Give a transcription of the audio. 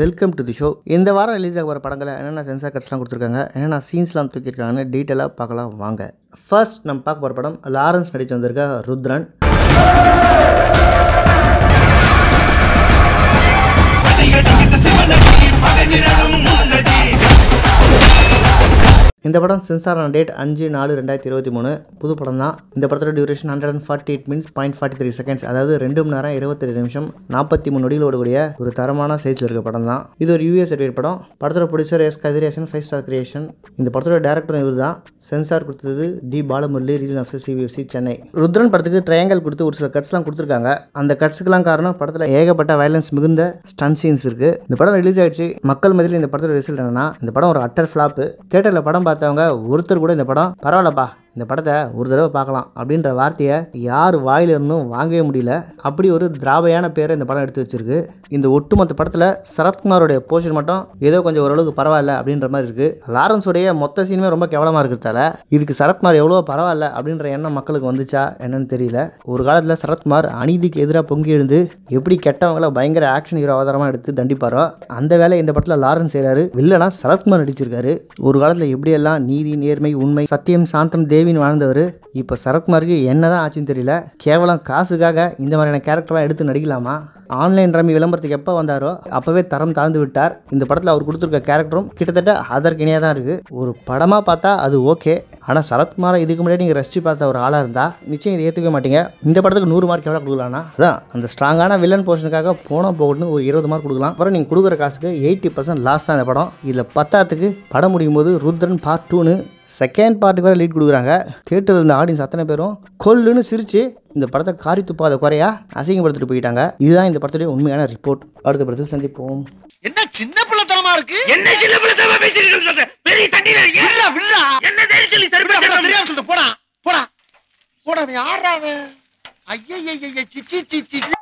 welcome to the show இந்த வாரம் release ஆக வர படங்களை என்னென்ன சென்சார் கட்ஸ்லாம் கொடுத்துருக்காங்க என்னென்ன சீன்ஸ்லாம் தூக்கியிருக்காங்கன்னு டீட்டெயிலாக பார்க்கலாம் வாங்க ஃபர்ஸ்ட் நம்ம பார்க்க போகிற படம் லாரன்ஸ் நடித்து வந்திருக்க ருத்ரன் இந்த படம் சென்சார் ஆன டேட் அஞ்சு நாலு ரெண்டாயிரத்தி இருபத்தி மூணு புது படம் தான் இந்த படத்தோட duration hundred and forty eight minutes point forty three seconds அதாவது ரெண்டு மணி நேரம் இருபத்தெட்டு நிமிஷம் நாற்பத்தி மூணு ஓடக்கூடிய ஒரு தரமான சைஸில் இருக்க படம் தான் இது ஒரு யூஎஸ் எடிட் படம் படத்தோட producer S Kathiresan five star creation இந்த படத்தோட டேரக்டர் இவர் தான் சென்சார் கொடுத்தது T Balamurali region of CBFC Chennai Rudhran படத்துக்கு ட்ரையாங்கல் கொடுத்து ஒரு சில கட்ஸ்லாம் கொடுத்துருக்காங்க அந்த கட்ஸுக்கெல்லாம் காரணம் படத்தில் ஏகப்பட்ட வயலன்ஸ் மிகுந்த ஸ்டன் சீன்ஸ் இருக்குது இந்த படம் ரிலீஸ் ஆயிடுச்சு மக்கள் மதியில் இந்த படத்தோட ரிசல்ட் என்னன்னா இந்த படம் ஒரு அட்டர் ஃப்ளாப்பு தேட்டரில் படம் பார்த்து பார்த்தவங்க ஒருத்தர் கூட இந்த படம் பரவாயில்லப்பா இந்த படத்தை ஒரு தடவை பார்க்கலாம் அப்படின்ற வார்த்தையை யார் வாயிலிருந்தும் வாங்கவே முடியல அப்படி ஒரு திராவையான பேரை இந்த படம் எடுத்து வச்சிருக்கு இந்த ஒட்டுமொத்த படத்தில் சரத்குமாரோடைய போர்ஷன் மட்டும் ஏதோ கொஞ்சம் ஓரளவுக்கு பரவாயில்ல அப்படின்ற மாதிரி இருக்கு லாரன்ஸுடைய மொத்த சீனுமே ரொம்ப கேவலமாக இருக்கிறதால இதுக்கு சரத்குமார் எவ்வளோ பரவாயில்ல அப்படின்ற எண்ணம் மக்களுக்கு வந்துச்சா என்னன்னு தெரியல ஒரு காலத்தில் சரத்குமார் அநீதிக்கு எதிராக பொங்கி எழுந்து எப்படி கெட்டவங்கள பயங்கர ஆக்ஷன் ஹீரோ அவதாரமாக எடுத்து தண்டிப்பாரோ அந்த வேலை இந்த படத்தில் லாரன்ஸ் செய்கிறாரு வில்லனா சரத்குமார் நடிச்சிருக்காரு ஒரு காலத்தில் எப்படியெல்லாம் நீதி நேர்மை உண்மை சத்தியம் சாந்தம் தேவி வாழ்வின்னு வாழ்ந்தவர் இப்போ சரத்குமாருக்கு என்ன தான் ஆச்சுன்னு தெரியல கேவலம் காசுக்காக இந்த மாதிரியான கேரக்டர்லாம் எடுத்து நடிக்கலாமா ஆன்லைன் ரம்மி விளம்பரத்துக்கு எப்போ வந்தாரோ அப்போவே தரம் தாழ்ந்து விட்டார் இந்த படத்தில் அவர் கொடுத்துருக்க கேரக்டரும் கிட்டத்தட்ட அதற்கு இணையாக தான் இருக்குது ஒரு படமாக பார்த்தா அது ஓகே ஆனால் சரத்குமாரை இதுக்கு முன்னாடி நீங்கள் ரசித்து பார்த்த ஒரு ஆளாக இருந்தால் நிச்சயம் இதை ஏற்றுக்க மாட்டீங்க இந்த படத்துக்கு நூறு மார்க் எவ்வளோ கொடுக்கலாம்னா அதான் அந்த ஸ்ட்ராங்கான வில்லன் போர்ஷனுக்காக போனால் போகணும்னு ஒரு இருபது மார்க் கொடுக்கலாம் அப்புறம் நீங்கள் கொடுக்குற காசுக்கு எயிட்டி பர்சன்ட் லாஸ் தான் இந்த படம் இதில் பத்தாத்துக்கு படம் முடியும் போது ருத்ரன் பார்ட் டூன்னு செகண்ட் பார்ட்டுக்கு வர லீட் கொடுக்குறாங்க தேட்டரில் இருந்த ஆடியன்ஸ் அத்தனை பேரும் கொல்லுன்னு சிரித்து இந்த படத்தை காரி துப்பாத குறையா அசிங்கப்படுத்திட்டு போயிட்டாங்க இதுதான் இந்த படத்துடைய உண்மையான ரிப்போர்ட் அடுத்த படத்தில் சந்திப்போம் என்ன சின்ன பிள்ளைத்தனமா இருக்கு என்ன சின்ன பிள்ளைத்தனமா பேசிட்டு இருக்கு பெரிய தண்ணியில இல்ல இல்ல என்ன தெரிஞ்சலி சரி தெரியாம சொல்லிட்டு போடா போடா போடா யாரா அவன் ஐயா ஐயா சிச்சி சிச்சி